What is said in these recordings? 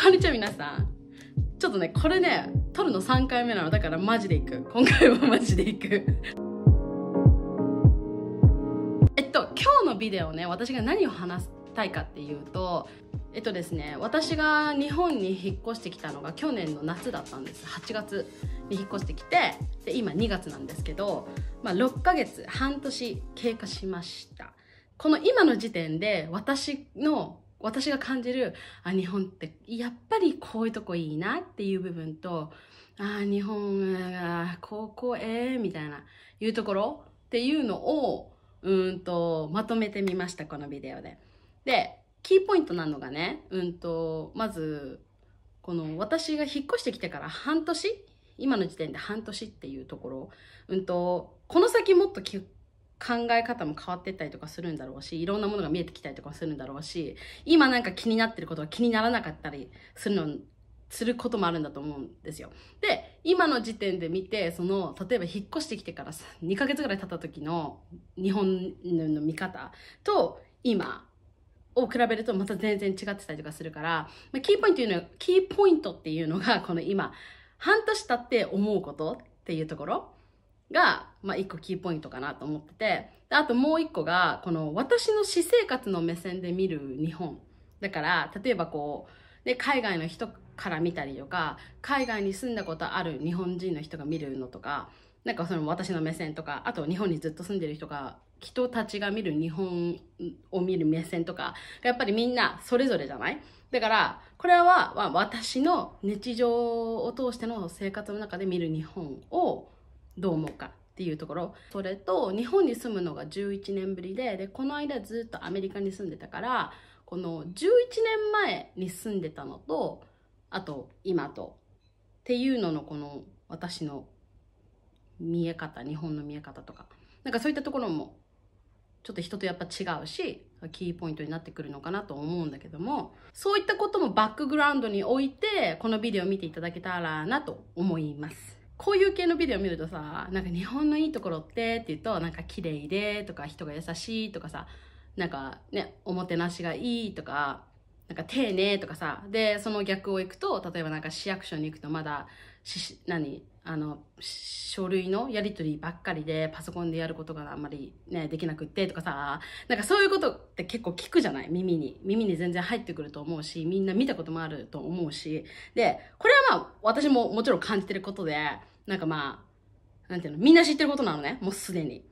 こんにちは皆さんちょっとねこれね撮るの3回目なのだからマジでいく今回はマジでいくえっと今日のビデオね私が何を話したいかっていうとえっとですね私が日本に引っ越してきたのが去年の夏だったんです8月に引っ越してきてで今2月なんですけど、まあ、6ヶ月半年経過しましたこの今の時点で私の私が感じる、あ、日本ってやっぱりこういうとこいいなっていう部分と、あ、日本がここええみたいな、いうところっていうのを、うんと、まとめてみました、このビデオで。で、キーポイントなのがね、うんと、まず、この私が引っ越してきてから半年今の時点で半年っていうところ、うんと、この先もっと考え方も変わってったりとかするんだろうし、いろんなものが見えてきたりとかするんだろうし、今なんか気になってることが気にならなかったりするの、することもあるんだと思うんですよ。で、今の時点で見て、その、例えば引っ越してきてから2ヶ月ぐらい経った時の日本の見方と今を比べるとまた全然違ってたりとかするから、まあ、キーポイントいうのキーポイントっていうのがこの今、半年経って思うことっていうところ。が、まあ、一個キーポイントかなと思ってて、であともう一個が、この私の私生活の目線で見る日本。だから、例えばこう、で、海外の人から見たりとか、海外に住んだことある日本人の人が見るのとか、なんかその私の目線とか、あと日本にずっと住んでる人が、人たちが見る日本を見る目線とか、やっぱりみんなそれぞれじゃないだから、これは、私の日常を通しての生活の中で見る日本を、どう思うかっていうところそれと日本に住むのが11年ぶりででこの間ずっとアメリカに住んでたからこの11年前に住んでたのとあと今とっていうののこの私の見え方日本の見え方とかなんかそういったところもちょっと人とやっぱ違うしキーポイントになってくるのかなと思うんだけどもそういったこともバックグラウンドに置いてこのビデオを見ていただけたらなと思います。こういう系のビデオ見るとさ、なんか日本のいいところってって言うと、なんか綺麗でとか人が優しいとかさ、なんかね、おもてなしがいいとか、なんか丁寧とかさ、で、その逆を行くと、例えばなんか市役所に行くとまだ、し、何、あの書類のやり取りばっかりでパソコンでやることがあんまり、ね、できなくってとかさなんかそういうことって結構聞くじゃない耳に耳に全然入ってくると思うしみんな見たこともあると思うしでこれはまあ私ももちろん感じてることでなんかまあなんていうのみんな知ってることなのねもうすでに。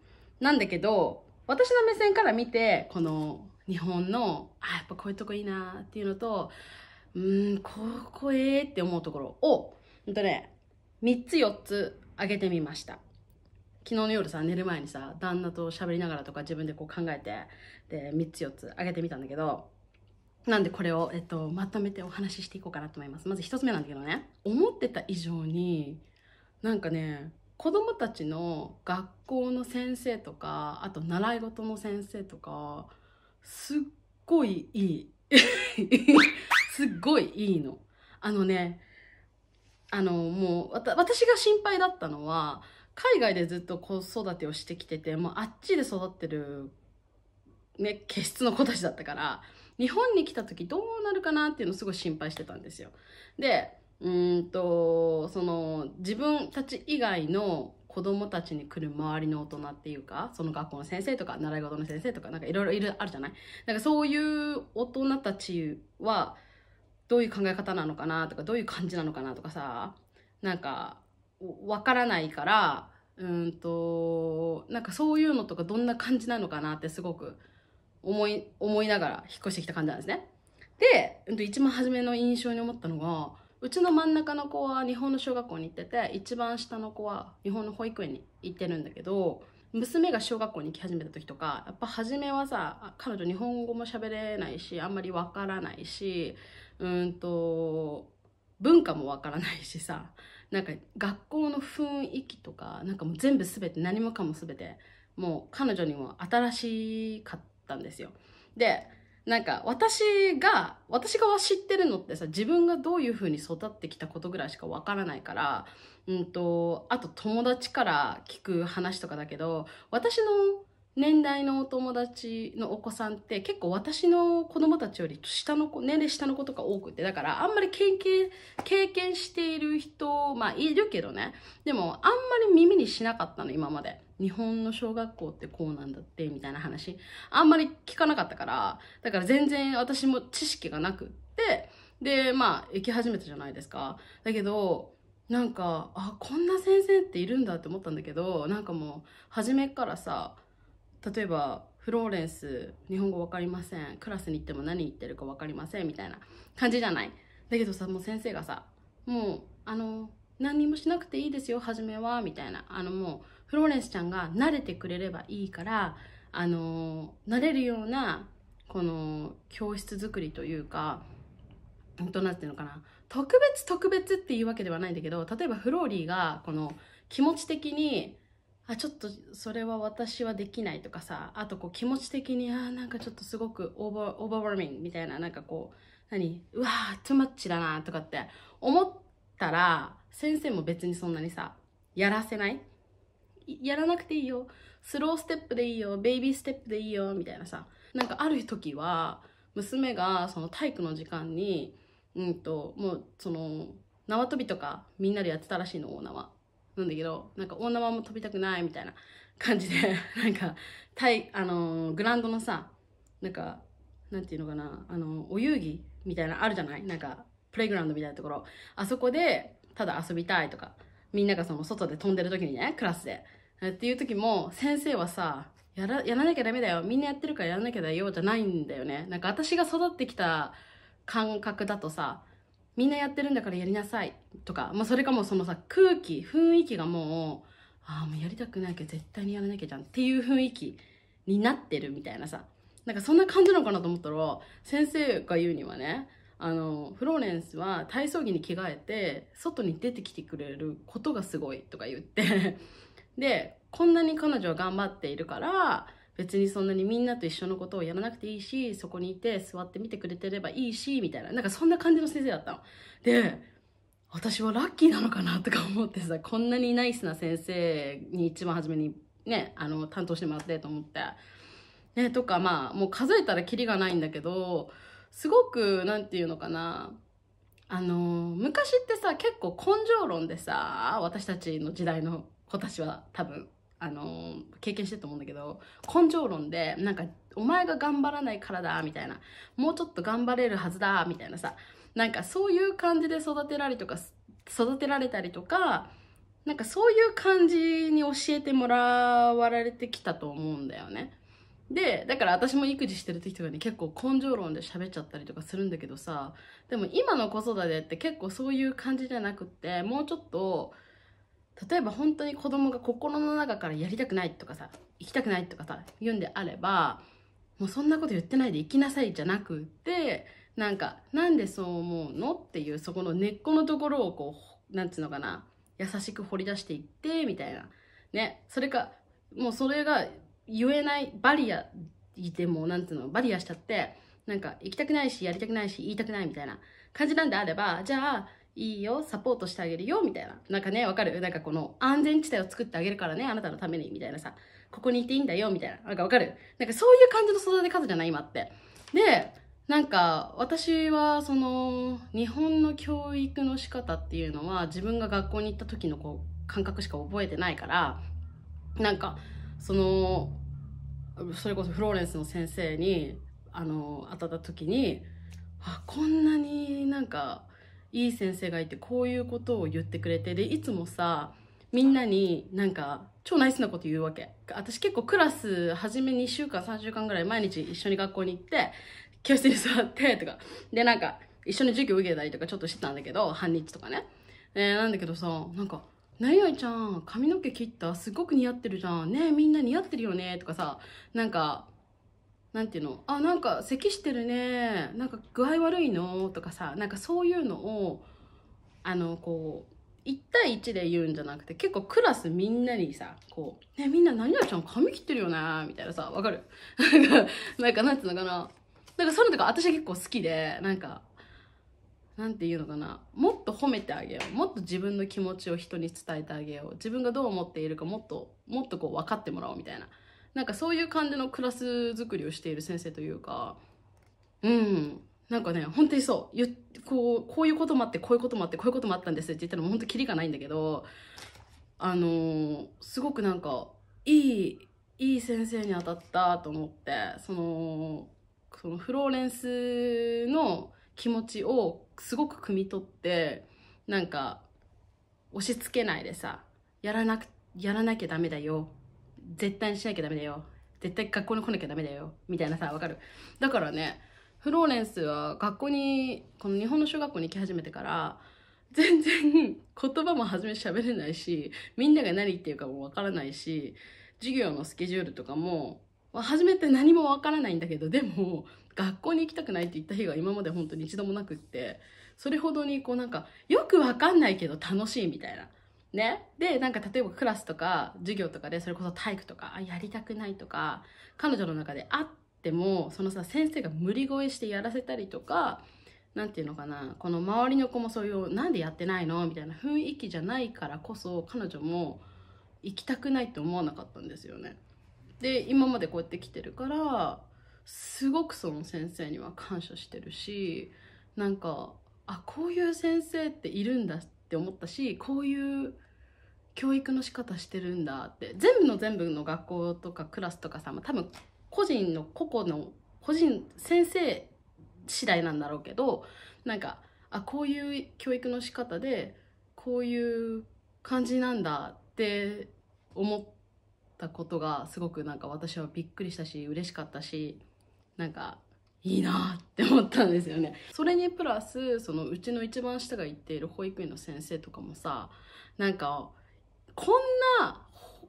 なんだけど私の目線から見てこの日本のあやっぱこういうとこいいなっていうのとうんここええって思うところをほんとね3つ4つあげてみました昨日の夜さ寝る前にさ旦那と喋りながらとか自分でこう考えてで3つ4つあげてみたんだけどなんでこれを、えっと、まとめてお話ししていこうかなと思いますまず1つ目なんだけどね思ってた以上になんかね子供たちの学校の先生とかあと習い事の先生とかすっごいいい すっごいいいのあのねあの、もう、わた私が心配だったのは、海外でずっと子育てをしてきてて、もうあっちで育ってる、ね、気質の子たちだったから、日本に来た時どうなるかなっていうのをすごい心配してたんですよ。で、うんと、その、自分たち以外の子供たちに来る周りの大人っていうか、その学校の先生とか、習い事の先生とか、なんかいろいろあるじゃないなんかそういう大人たちは、どういう考え方なのかなとかどういう感じなのかなとかさなんかわからないからうんとなんかそういうのとかどんな感じなのかなってすごく思い思いながら引っ越してきた感じなんですね。で、うん、と一番初めの印象に思ったのがうちの真ん中の子は日本の小学校に行ってて一番下の子は日本の保育園に行ってるんだけど娘が小学校に行き始めた時とかやっぱ初めはさ彼女日本語も喋れないしあんまりわからないしうんと文化もわからないしさなんか学校の雰囲気とかなんかもう全部全て何もかも全てもう彼女にも新しかったんですよ。でなんか私が私が知ってるのってさ自分がどういう風に育ってきたことぐらいしかわからないから、うんと、とあと友達から聞く話とかだけど私の年代のお友達のお子さんって結構私の子供たちより下の子年齢下の子とか多くてだからあんまり経験経験している人まあいるけどねでもあんまり耳にしなかったの今まで日本の小学校ってこうなんだってみたいな話あんまり聞かなかったからだから全然私も知識がなくってでまあ行き始めたじゃないですかだけどなんかあこんな先生っているんだって思ったんだけどなんかもう初めからさ例えばフローレンス日本語分かりませんクラスに行っても何言ってるか分かりませんみたいな感じじゃないだけどさもう先生がさもうあの何にもしなくていいですよ初めはみたいなあのもうフローレンスちゃんが慣れてくれればいいからあの慣れるようなこの教室作りというかどうなってるのかな特別特別っていうわけではないんだけど例えばフローリーがこの気持ち的にあちょっとそれは私はできないとかさあとこう気持ち的にあなんかちょっとすごくオーバーオーバーワーミングみたいななんかこう何うわートゥマッチだなとかって思ったら先生も別にそんなにさやらせないやらなくていいよスローステップでいいよベイビーステップでいいよみたいなさなんかある時は娘がその体育の時間にうんともうその縄跳びとかみんなでやってたらしいのオーナーはなんだけどなんか女縄も飛びたくないみたいな感じで なんかたい、あのー、グラウンドのさなんかなんていうのかなあのお遊戯みたいなあるじゃないなんかプレイグラウンドみたいなところあそこでただ遊びたいとかみんながその外で飛んでる時にねクラスでっていう時も先生はさやらやらなきゃダメだよみんなやってるからやらなきゃだよじゃないんだよねなんか私が育ってきた感覚だとさみんなやってるんだからやりなさいとか、まあ、それかもそのさ空気雰囲気がもうああもうやりたくないけど絶対にやらなきゃじゃんっていう雰囲気になってるみたいなさなんかそんな感じなのかなと思ったら先生が言うにはねあのフローレンスは体操着に着替えて外に出てきてくれることがすごいとか言ってでこんなに彼女は頑張っているから別にそんなにみんなと一緒のことをやらなくていいし、そこにいて座ってみてくれてればいいし、みたいな。なんかそんな感じの先生だったの。で、私はラッキーなのかなとか思ってさ、こんなにナイスな先生に一番初めにね、あの、担当してもらってと思って。ね、とかまあ、もう数えたらキリがないんだけど、すごく、なんていうのかな。あの、昔ってさ、結構根性論でさ、私たちの時代の子たちは多分あの経験してると思うんだけど根性論でなんかお前が頑張らないからだみたいなもうちょっと頑張れるはずだみたいなさなんかそういう感じで育てられとか育てられたりとかなんかそういう感じに教えてもらわれてきたと思うんだよね。でだから私も育児してる時とかに結構根性論で喋っちゃったりとかするんだけどさでも今の子育てって結構そういう感じじゃなくってもうちょっと例えば本当に子供が心の中からやりたくないとかさ行きたくないとかさ言うんであればもうそんなこと言ってないで行きなさいじゃなくてなんかなんでそう思うのっていうそこの根っこのところをこうなんつうのかな優しく掘り出していってみたいなねそれかもうそれが言えないバリアでもなんつうのバリアしちゃってなんか行きたくないしやりたくないし言いたくないみたいな感じなんであればじゃあいいよ、サポートしてあげるよ、みたいな。なんかね、わかるなんかこの安全地帯を作ってあげるからね、あなたのために、みたいなさ。ここにいていいんだよ、みたいな。なんかわかるなんかそういう感じの育て方じゃない今って。で、なんか私はその日本の教育の仕方っていうのは自分が学校に行った時のこう感覚しか覚えてないからなんかそのそれこそフローレンスの先生にあの当たった時にあこんなになんかいい先生がいてこういうことを言ってくれてでいつもさみんなになんか超ナイスなこと言うわけ私結構クラス初め2週間3週間ぐらい毎日一緒に学校に行って教室に座ってとかでなんか一緒に授業受けたりとかちょっとしてたんだけど半日とかね、えー、なんだけどさなんか「何々ちゃん髪の毛切ったすごく似合ってるじゃんねえみんな似合ってるよね」とかさなんか何て言うのあなんか咳してるねなんか具合悪いのとかさなんかそういうのをあのこう1対1で言うんじゃなくて結構クラスみんなにさこう「ねみんな何々ちゃん髪切ってるよね」みたいなさわかる なんかなんていうのかななんかそういうのとか私結構好きでなんか何て言うのかなもっと褒めてあげようもっと自分の気持ちを人に伝えてあげよう自分がどう思っているかもっともっとこう分かってもらおうみたいななんかそういう感じのクラス作りをしている先生というか、うん。なんかね、本当にそう。ゆこう、こういうこともあって、こういうこともあって、こういうこともあったんですって言ったらもう本当キリがないんだけど、あのー、すごくなんか、いい、いい先生に当たったと思って、その、そのフローレンスの気持ちをすごく汲み取って、なんか、押し付けないでさ、やらなく、やらなきゃダメだよ絶対にしなきゃダメだよ絶対学校に来なきゃダメだよみたいなさわかるだからねフローレンスは学校にこの日本の小学校に行き始めてから全然言葉も初め喋れないしみんなが何言ってるかもわからないし授業のスケジュールとかも初めて何もわからないんだけどでも学校に行きたくないって言った日が今まで本当に一度もなくってそれほどにこうなんかよくわかんないけど楽しいみたいなね。で、なんか例えばクラスとか授業とかでそれこそ体育とか、あ、やりたくないとか、彼女の中であっても、そのさ、先生が無理声してやらせたりとか、何て言うのかな、この周りの子もそういう、なんでやってないのみたいな雰囲気じゃないからこそ、彼女も行きたくないって思わなかったんですよね。で、今までこうやって来てるから、すごくその先生には感謝してるし、なんか、あ、こういう先生っているんだって思ったし、こういう教育の仕方してるんだって全部の全部の学校とかクラスとかさ、まあ、多分個人の個々の個人先生次第なんだろうけどなんかあこういう教育の仕方でこういう感じなんだって思ったことがすごくなんか私はびっくりしたし嬉しかったしなんかいいなって思ったんですよね。それにプラスそのうちの一番下が行っている保育園の先生とかもさなんかこんな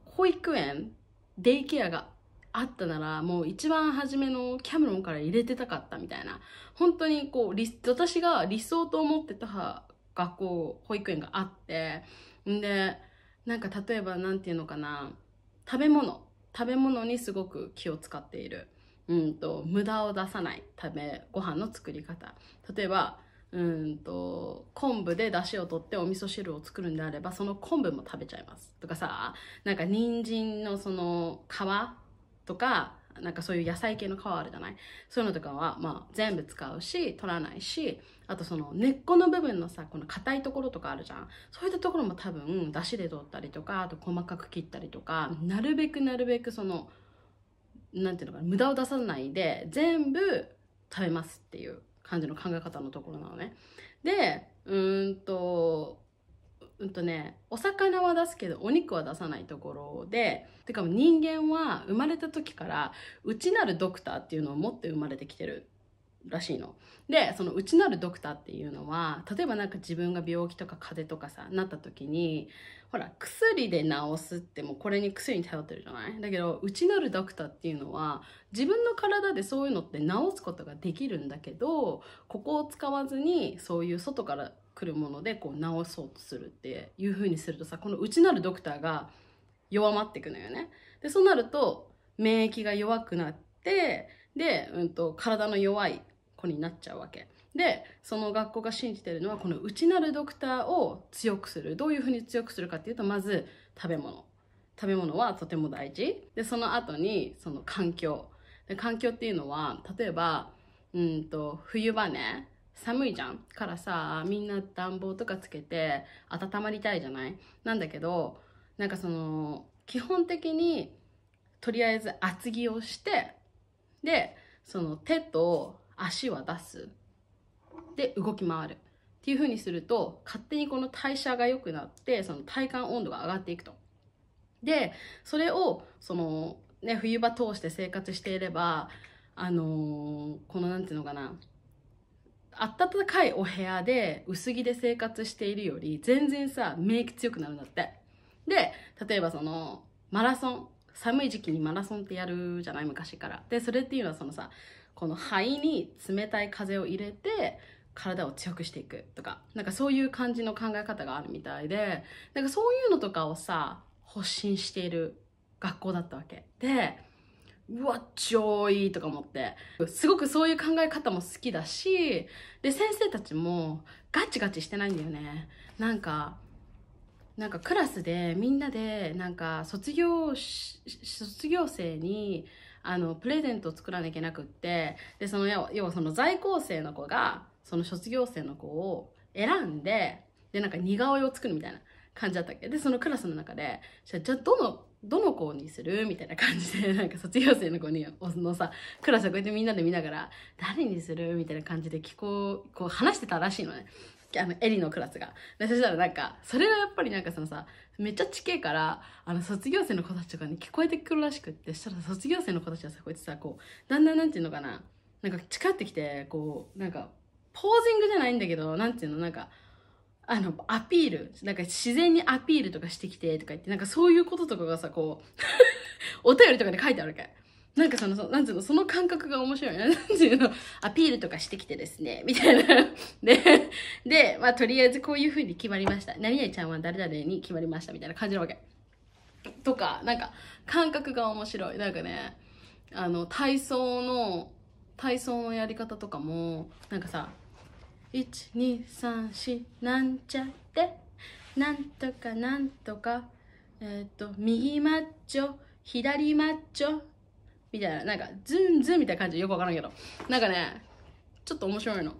保育園デイケアがあったならもう一番初めのキャメロンから入れてたかったみたいな本当にこう私が理想と思ってた学校保育園があってんでなんか例えば何て言うのかな食べ物食べ物にすごく気を使っているうんと無駄を出さない食べご飯の作り方例えばうんと昆布で出汁を取ってお味噌汁を作るんであればその昆布も食べちゃいますとかさなんか人参のその皮とかなんかそういう野菜系の皮あるじゃないそういうのとかは、まあ、全部使うし取らないしあとその根っこの部分のさこの硬いところとかあるじゃんそういったところも多分だしで取ったりとかあと細かく切ったりとかなるべくなるべくその何ていうのかな無駄を出さないで全部食べますっていう感じの考え方のところなのね。で、うんと、うんとね、お魚は出すけどお肉は出さないところで、てか人間は生まれた時から内なるドクターっていうのを持って生まれてきてるらしいの。で、そのうちなるドクターっていうのは、例えばなんか自分が病気とか風邪とかさ、なった時に、ほら、薬で治すってもうこれに薬に頼ってるじゃないだけど、うちなるドクターっていうのは、自分の体でそういうのって治すことができるんだけど、ここを使わずに、そういう外から来るものでこう治そうとするっていう風にするとさ、このうちなるドクターが弱まっていくのよね。で、そうなると、免疫が弱くなって、で、うんと、体の弱い子になっちゃうわけでその学校が信じてるのはこの内なるドクターを強くするどういうふうに強くするかっていうとまず食べ物食べ物はとても大事でその後にその環境で環境っていうのは例えばうんと冬場ね寒いじゃんからさみんな暖房とかつけて温まりたいじゃないなんだけどなんかその基本的にとりあえず厚着をしてでその手と足は出すで動き回るっていう風にすると勝手にこの代謝が良くなってその体感温度が上がっていくと。でそれをその、ね、冬場通して生活していればあのー、この何て言うのかな暖かいお部屋で薄着で生活しているより全然さ免疫強くなるんだってで例えばそのマラソン寒い時期にマラソンってやるじゃない昔からでそれっていうのはそのさこの肺に冷たい風を入れて体を強くしていくとかなんかそういう感じの考え方があるみたいでなんかそういうのとかをさ発信している学校だったわけでうわ超いいとか思ってすごくそういう考え方も好きだしで先生たちもガチガチしてないんだよねなんかなんかクラスでみんなでなんか卒業し卒業生にあのプレゼントを作らなきゃいけなくってでその要はその在校生の子がその卒業生の子を選んででなんか似顔絵を作るみたいな感じだったっけでそのクラスの中でじゃあどのどの子にするみたいな感じで なんか卒業生の子にのさクラスをこうやってみんなで見ながら誰にするみたいな感じで聞こうこう話してたらしいのねあのエリのクラスがでそしたらなんかそれはやっぱりなんかそのさめっちゃちけえから、あの、卒業生の子たちとかに聞こえてくるらしくって、したら卒業生の子たちはさ、こうやってさ、こう、だんだんなんていうのかな、なんか近寄ってきて、こう、なんか、ポージングじゃないんだけど、なんていうの、なんか、あの、アピール、なんか自然にアピールとかしてきて、とか言って、なんかそういうこととかがさ、こう お便りとかで書いてあるかけ。なんかその、なんつうの、その感覚が面白いな。なんうの、アピールとかしてきてですね、みたいな。で、で、まあとりあえずこういう風に決まりました。何々ちゃんは誰々に決まりました、みたいな感じなわけ。とか、なんか、感覚が面白い。なんかね、あの、体操の、体操のやり方とかも、なんかさ、1234なんちゃってなんとかなんとかえっ、ー、と右マッチョ左マッチョみたいな、なんか、ズンズンみたいな感じよくわからんけど。なんかね、ちょっと面白いの。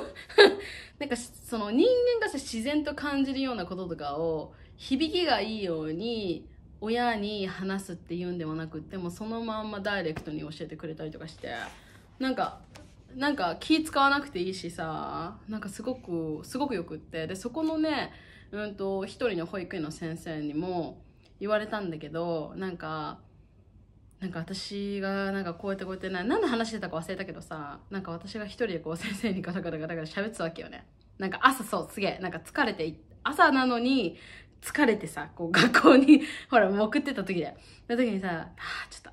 なんか、その人間がさ、自然と感じるようなこととかを、響きがいいように、親に話すっていうんではなくってもそのまんまダイレクトに教えてくれたりとかしてなんかなんか気使わなくていいしさなんかすごくすごくよくってでそこのねうんと一人の保育園の先生にも言われたんだけどなんかなんか私がなんかこうやってこうやってな何の話してたか忘れたけどさなんか私が一人でこう先生にガタガタガタガラ喋ってたわけよねなんか朝そうすげえなんか疲れて朝なのに疲れてさこう 学校にほら送ってた時でその時にさ「あちょっと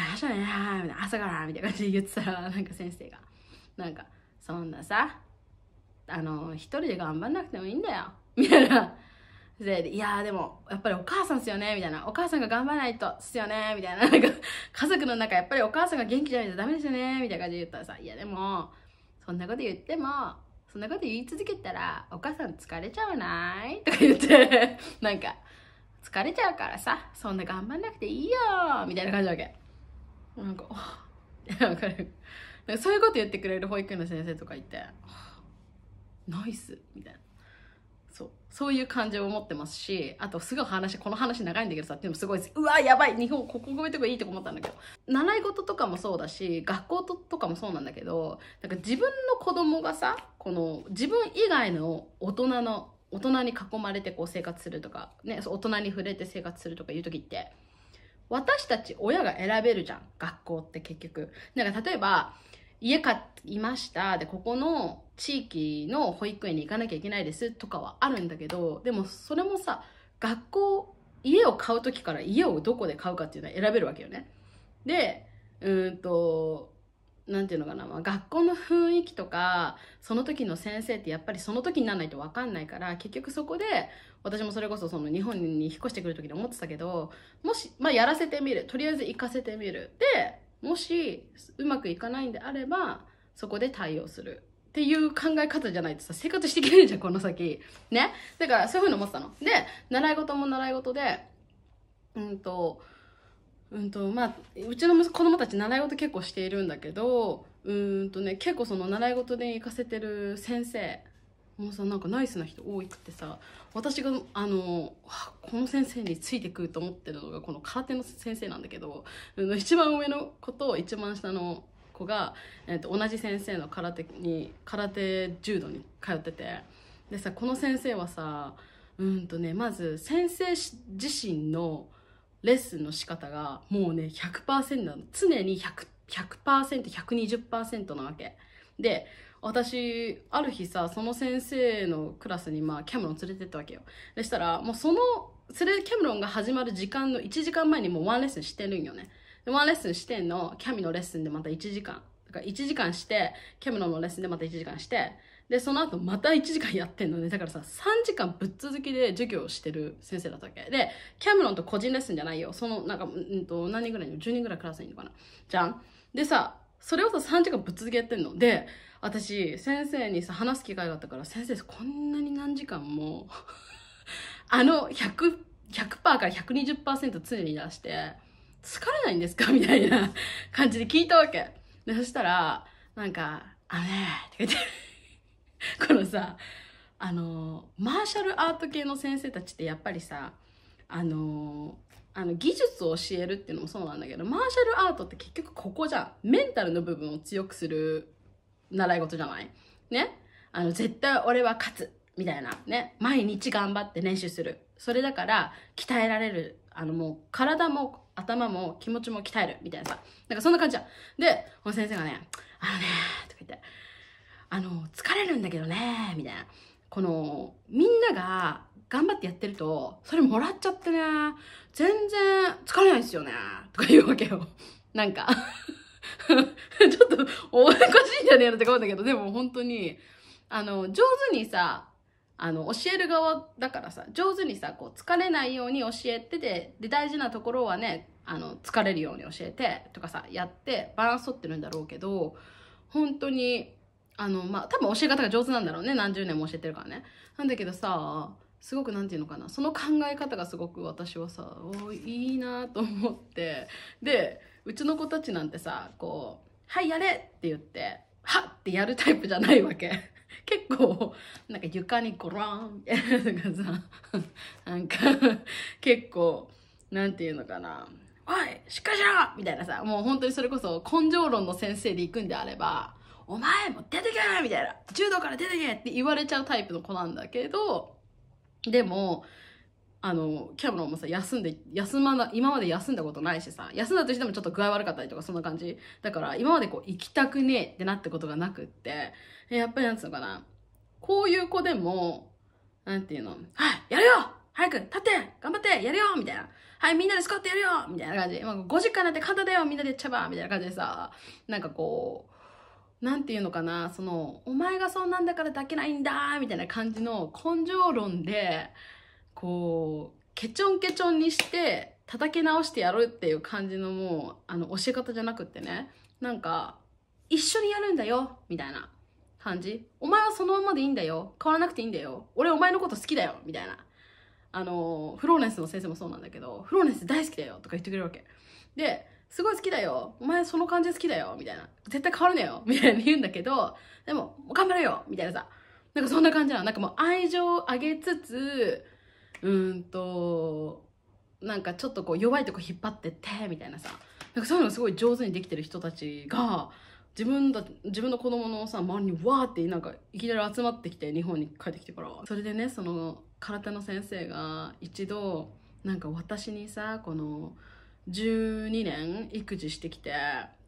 疲れましたねみたいな朝から」みたいな感じで言ってたら なんか先生がなんか「そんなさあの一人で頑張んなくてもいいんだよ」みたいなで、いやーでも、やっぱりお母さんっすよねみたいな。お母さんが頑張らないとっすよねみたいな。なんか、家族の中、やっぱりお母さんが元気じゃないとダメですよねみたいな感じで言ったらさ、いやでも、そんなこと言っても、そんなこと言い続けたら、お母さん疲れちゃわないとか言って、なんか、疲れちゃうからさ、そんな頑張んなくていいよみたいな感じなわけ。なんか、わかる。なんかそういうこと言ってくれる保育園の先生とかいて、ナイスみたいな。そうそういう感情を持ってますしあとすごい話この話長いんだけどさっていうのもすごいうわやばい日本ここ越えとかいいとか思ったんだけど習い事とかもそうだし学校ととかもそうなんだけどなんか自分の子供がさこの自分以外の大人の大人に囲まれてこう生活するとか、ね、大人に触れて生活するとかいう時って私たち親が選べるじゃん学校って結局。なんか例えば家買いましたでここの地域の保育園に行かなきゃいけないですとかはあるんだけどでもそれもさ学校家を買う時から家をどこで買うかっていうのは選べるわけよね。でうんと何て言うのかな、まあ、学校の雰囲気とかその時の先生ってやっぱりその時にならないと分かんないから結局そこで私もそれこそその日本に引っ越してくる時に思ってたけどもし、まあ、やらせてみるとりあえず行かせてみるでもしうまくいかないんであればそこで対応するっていう考え方じゃないとさ、生活していけないじゃん、この先。ね。だから、そういうふうに思ってたの。で、習い事も習い事で、うんと、うんと、まあ、うちの子供たち習い事結構しているんだけど、うんとね、結構その習い事で行かせてる先生もうさ、なんかナイスな人多くてさ、私が、あの、この先生についてくると思ってるのが、この空手の先生なんだけど、一番上の子と一番下の子が、えー、と同じ先生の空手に空手柔道に通っててでさこの先生はさうんとねまず先生自身のレッスンの仕方がもうね100%なの常に 100%120% なわけで私ある日さその先生のクラスに、まあ、キャメロン連れてったわけよでしたらもうそのそれキャメロンが始まる時間の1時間前にもうワンレッスンしてるんよねワンレッスンしてんの、キャミのレッスンでまた1時間。だから1時間して、キャミのレッスンでまた1時間して、で、その後また1時間やってんのね。だからさ、3時間ぶっ続きで授業をしてる先生だったわけ。で、キャメロンと個人レッスンじゃないよ。その、なんか、うんと、何人ぐらいの ?10 人ぐらいクラスにいるのかなじゃんでさ、それをさ、3時間ぶっ続けやってんの。で、私、先生にさ、話す機会があったから、先生、こんなに何時間も あの100、100%から120%常に出して、疲れないんですかみたいな 感じで聞いたわけ。で、そしたら、なんか、あねって言って、このさ、あの、マーシャルアート系の先生たちってやっぱりさ、あの、あの技術を教えるっていうのもそうなんだけど、マーシャルアートって結局ここじゃん。メンタルの部分を強くする習い事じゃないねあの、絶対俺は勝つみたいなね毎日頑張って練習するそれだから鍛えられるあのもう体も頭も気持ちも鍛えるみたいなさなんかそんな感じじゃんでこの先生がね「あのね」とか言って「あの疲れるんだけどね」みたいなこのみんなが頑張ってやってるとそれもらっちゃってね全然疲れないですよねとか言うわけよなんかちょっとおかしいんじゃねえのって思うんだけどでも本当にあの上手にさあの、教える側だからさ、上手にさ、こう、疲れないように教えてて、で、大事なところはね、あの、疲れるように教えて、とかさ、やって、バランス取ってるんだろうけど、本当に、あの、まあ、多分教え方が上手なんだろうね。何十年も教えてるからね。なんだけどさ、すごく何て言うのかなその考え方がすごく私はさおいいなと思ってでうちの子たちなんてさこう「はいやれ!」って言って「はっ!」ってやるタイプじゃないわけ 結構なんか床にゴロンみたいなとかさ なんか結構なんていうのかな「おいしっかりしろ!」みたいなさもう本当にそれこそ根性論の先生で行くんであれば「お前も出てけ!」みたいな「柔道から出てけ!」って言われちゃうタイプの子なんだけどでもあのキャブロンもさ休んで休まな今まで休んだことないしさ休んだとしてもちょっと具合悪かったりとかそんな感じだから今までこう行きたくねえってなったことがなくってやっぱりなんつうのかなこういう子でもなんていうの「はいやるよ早く立って頑張ってやるよ!」みたいな「はいみんなでスコワットやるよ!」みたいな感じ「まあ、50回なんて簡単だよみんなでやっちゃえば!」みたいな感じでさなんかこうなんていうのかなその「お前がそうなんだから抱けないんだ!」みたいな感じの根性論でこうケチョンケチョンにして叩き直してやるっていう感じのもうあの教え方じゃなくってねなんか一緒にやるんだよみたいな感じお前はそのままでいいんだよ変わらなくていいんだよ俺お前のこと好きだよみたいなあのフローレンスの先生もそうなんだけどフローレンス大好きだよとか言ってくれるわけですごい好きだよお前その感じ好きだよみたいな絶対変わるなよみたいに言うんだけどでも頑張れよみたいなさなんかそんな感じなのなんかもう愛情をあげつつうんとなんかちょっとこう弱いとこ引っ張ってってみたいなさなんかそういうのすごい上手にできてる人たちが自分だ自分の子供のさ周りにわーってなんかいきなり集まってきて日本に帰ってきてからそれでねその空手の先生が一度なんか私にさこの12年育児してきて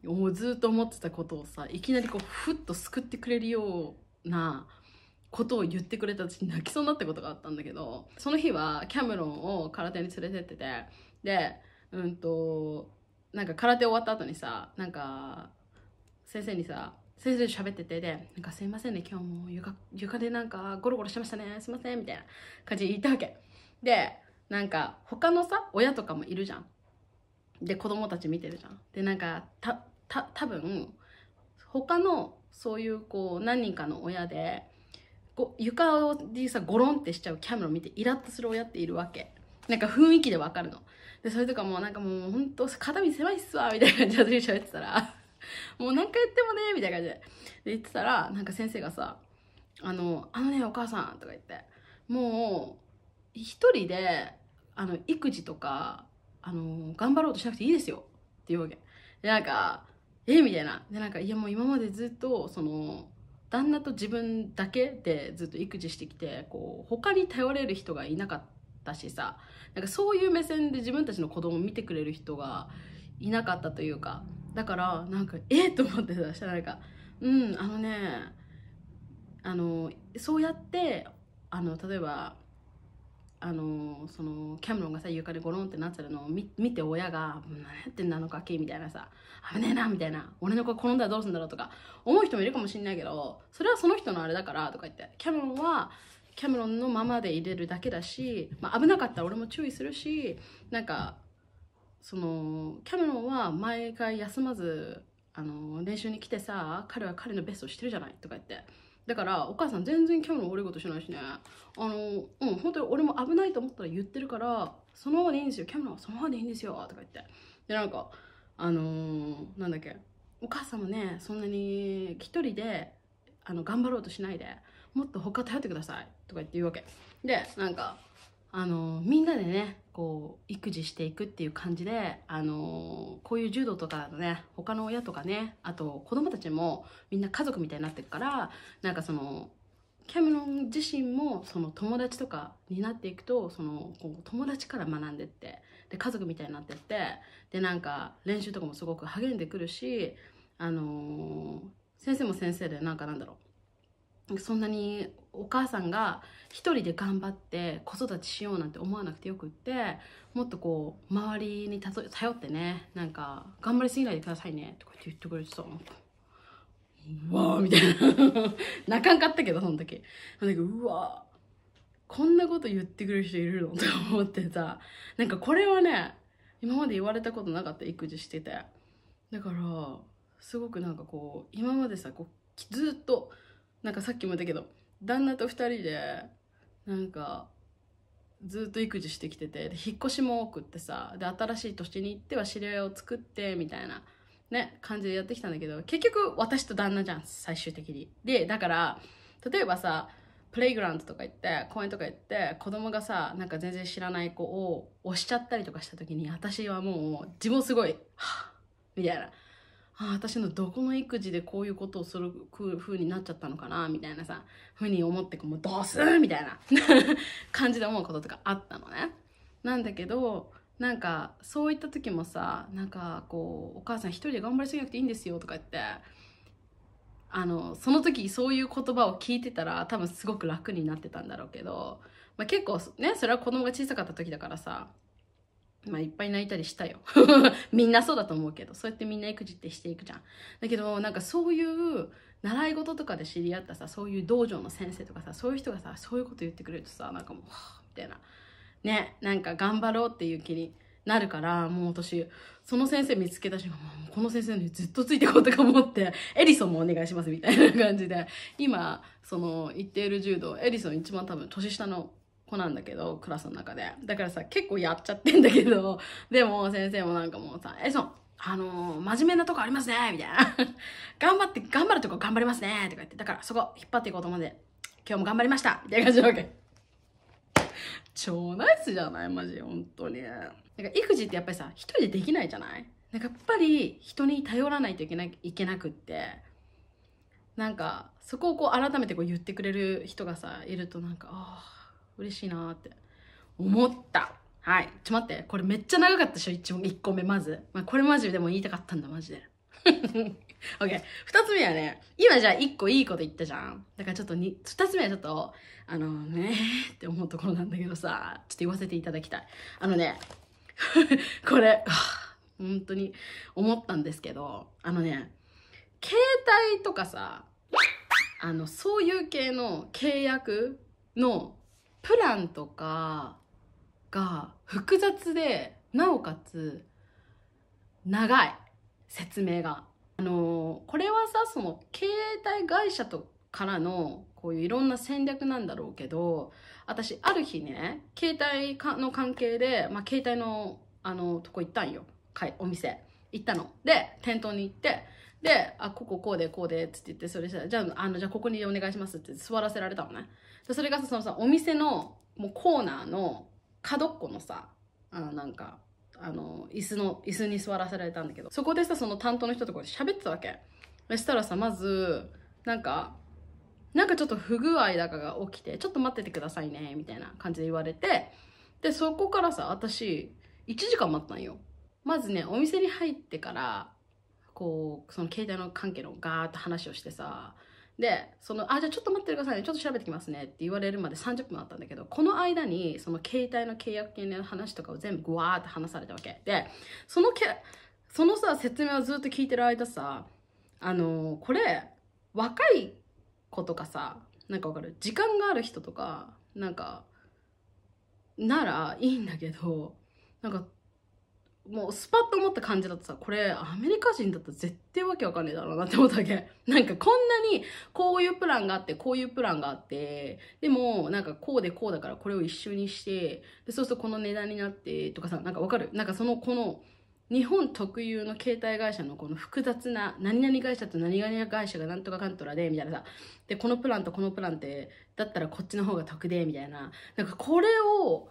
もうずっと思ってたことをさいきなりこうふっと救ってくれるようなことを言ってくれて私泣きそうになったことがあったんだけどその日はキャメロンを空手に連れてっててでうんとなんか空手終わった後にさなんか先生にさ先生と喋っててで「なんかすいませんね今日も床床でなんかゴロゴロしてましたねすいません」みたいな感じで言ったわけでなんか他のさ親とかもいるじゃんで子供たち見てるじゃんでなんかたた多分他のそういうこう何人かの親でこう床をでさゴロンってしちゃうキャメラを見てイラッとする親っているわけなんか雰囲気でわかるのでそれとかもなんかもうほんと肩身狭いっすわみたいな感じで私喋ってたら もう何回言ってもねみたいな感じでで言ってたらなんか先生がさ「あのあのねお母さん」とか言ってもう一人であの育児とかあの頑張ろうとしなくていいですよって言うわけでなんかえみたいなでなんかいやもう今までずっとその旦那と自分だけでずっと育児してきてこう他に頼れる人がいなかったしさなんかそういう目線で自分たちの子供を見てくれる人がいなかったというかだからなんかええー、と思ってたしたらなんかうんあのねあのそうやってあの例えばあのそのキャメロンがさ床でゴロンってなってるのを見て親が「何やってんだのかけ」みたいなさ「危ねえな」みたいな「俺の子転んだらどうすんだろう」とか思う人もいるかもしんないけどそれはその人のあれだからとか言ってキャメロンはキャメロンのままで入れるだけだし、まあ、危なかったら俺も注意するしなんかそのキャメロンは毎回休まずあの練習に来てさ彼は彼のベストをしてるじゃないとか言って。だからお母さん全然今日の悪いことしないしねあのうん本当に俺も危ないと思ったら言ってるからそのままでいいんですよキャメラはそのままでいいんですよとか言ってでなんかあのー、なんだっけお母さんもねそんなに一人であの頑張ろうとしないでもっと他頼ってくださいとか言って言うわけでなんかあのみんなでねこう育児していくっていう感じで、あのこういう柔道とかのね他の親とかねあと子供たちもみんな家族みたいになってるからなんかそのキャメロン自身もその友達とかになっていくとその友達から学んでってで家族みたいになってってでなんか練習とかもすごく励んでくるし、あの先生も先生でなんかなんだろうそんなにお母さんが一人で頑張って子育てしようなんて思わなくてよくってもっとこう周りに頼ってねなんか「頑張りすぎないでくださいね」とかって言ってくれてたうわみたいな 泣かんかったけどその時なんかうわーこんなこと言ってくれる人いるのと思ってさなんかこれはね今まで言われたことなかった育児しててだからすごくなんかこう今までさこうずっとなんかさっきも言ったけど旦那と2人でなんかずっと育児してきてて引っ越しも多くってさで新しい土地に行っては知り合いを作ってみたいな、ね、感じでやってきたんだけど結局私と旦那じゃん最終的に。でだから例えばさプレイグラウンドとか行って公園とか行って子供がさなんか全然知らない子を押しちゃったりとかした時に私はもう自分すごい「はみたいなあ私のどこの育児でこういうことをする風になっちゃったのかなみたいなさ風に思ってもうどうするみたいな 感じで思うこととかあったのね。なんだけどなんかそういった時もさなんかこうお母さん一人で頑張りすぎなくていいんですよとか言ってあのその時そういう言葉を聞いてたら多分すごく楽になってたんだろうけど、まあ、結構ねそれは子供が小さかった時だからさまあいっぱい泣いたりしたよ。みんなそうだと思うけど、そうやってみんな育児ってしていくじゃん。だけど、なんかそういう習い事とかで知り合ったさ、そういう道場の先生とかさ、そういう人がさ、そういうこと言ってくれるとさ、なんかもう、みたいな。ね、なんか頑張ろうっていう気になるから、もう私、その先生見つけたし、もうこの先生にずっとついてこうとか思って、エリソンもお願いしますみたいな感じで、今、その、行っている柔道、エリソン一番多分年下の子なんだけど、クラスの中で。だからさ、結構やっちゃってんだけど、でも先生もなんかもうさ、え、そう、あのー、真面目なとこありますね、みたいな。頑張って、頑張るとこ頑張りますね、とか言って、だからそこ引っ張っていこうと思うんで、今日も頑張りました、みたいな感じなわけ。超ナイスじゃないマジ、本当に。なんか育児ってやっぱりさ、一人でできないじゃないなんかやっぱり人に頼らないといけないいけなくって、なんかそこをこう改めてこう言ってくれる人がさ、いるとなんか、ああ、嬉しいなって思った。はい。ちょ、っと待って。これめっちゃ長かったでしょ 1, ?1 個目、まず。まあ、これマジでも言いたかったんだ、マジで。オッケー。二つ目はね、今じゃあ一個いいこと言ったじゃん。だからちょっと二つ目はちょっと、あのねって思うところなんだけどさ、ちょっと言わせていただきたい。あのね、これ、本当に思ったんですけど、あのね、携帯とかさ、あの、そういう系の契約のプランとかが複雑でなおかつ長い説明が。あのこれはさその携帯会社とからのこういういろんな戦略なんだろうけど私ある日ね携帯の関係で、まあ、携帯のあのとこ行ったんよお店行ったので店頭に行ってで「あこここうでこうで」っつって言ってそれしたら「じゃああのじゃあここにお願いします」って座らせられたのねでそれがそのさお店のもうコーナーの角っこのさあのなんかあの椅子の椅子に座らせられたんだけどそこでさその担当の人とこで喋ってたわけそしたらさまずなんかなんかちょっと不具合だかが起きてちょっと待っててくださいねみたいな感じで言われてでそこからさ私1時間待ったんよまずねお店に入ってからこうその携帯の関係のガーッと話をしてさでそのあじゃあちょっと待ってくださいねちょっと調べてきますねって言われるまで30分あったんだけどこの間にその携帯の契約金の話とかを全部グワーって話されたわけでそのけそのさ説明をずっと聞いてる間さあのー、これ若い子とかさなんかわかる時間がある人とかなんかならいいんだけどなんかもうスパッと思った感じだとさ、これアメリカ人だったら絶対わけわかんねえだろうなって思ったわけ。なんかこんなにこういうプランがあって、こういうプランがあって、でもなんかこうでこうだからこれを一緒にして、でそうするとこの値段になってとかさ、なんかわかるなんかその、この、日本特有の携帯会社のこの複雑な何々会社と何々会社がなんとかかんとらでみたいなさでこのプランとこのプランってだったらこっちの方が得でみたいななんかこれを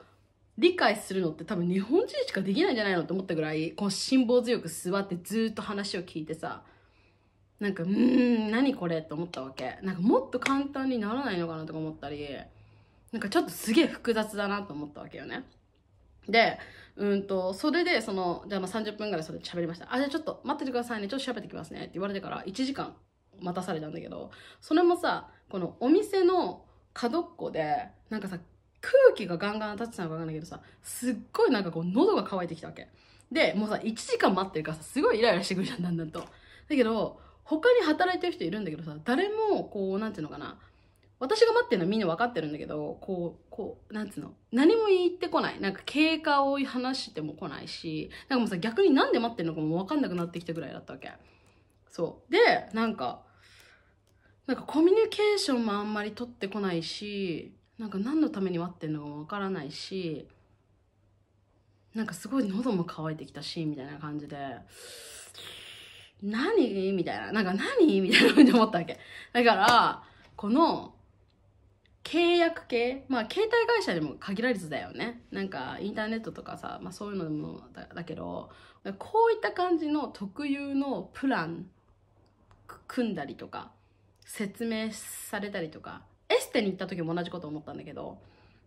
理解するのって多分日本人しかできないんじゃないのって思ったぐらいこう辛抱強く座ってずっと話を聞いてさなんか「うん何これ?」って思ったわけなんかもっと簡単にならないのかなとか思ったりなんかちょっとすげえ複雑だなと思ったわけよねでうんとそれでそのじゃあまあ30分ぐらいそれ喋りました「あじゃあちょっと待っててくださいねちょっと喋ってきますね」って言われてから1時間待たされたんだけどそれもさこのお店の角っこでなんかさ空気がガンガン立ってたのか分かんないけどさ、すっごいなんかこう喉が渇いてきたわけ。で、もうさ、1時間待ってるからさ、すごいイライラしてくるじゃん、だんだんと。だけど、他に働いてる人いるんだけどさ、誰もこう、なんていうのかな、私が待ってるのはみんな分かってるんだけど、こう、こう、なんつうの、何も言ってこない。なんか経過を話しても来ないし、なんかもうさ、逆になんで待ってるのかも分かんなくなってきたぐらいだったわけ。そう。で、なんか、なんかコミュニケーションもあんまり取ってこないし、なんか何のために割ってんのかもわからないしなんかすごい喉も渇いてきたしみたいな感じで何みたいななんか何みたいなふうに思ったわけだからこの契約系まあ携帯会社にも限られずだよねなんかインターネットとかさ、まあ、そういうのもだだけどこういった感じの特有のプラン組んだりとか説明されたりとかエステに行った時も同じこと思ったんだけど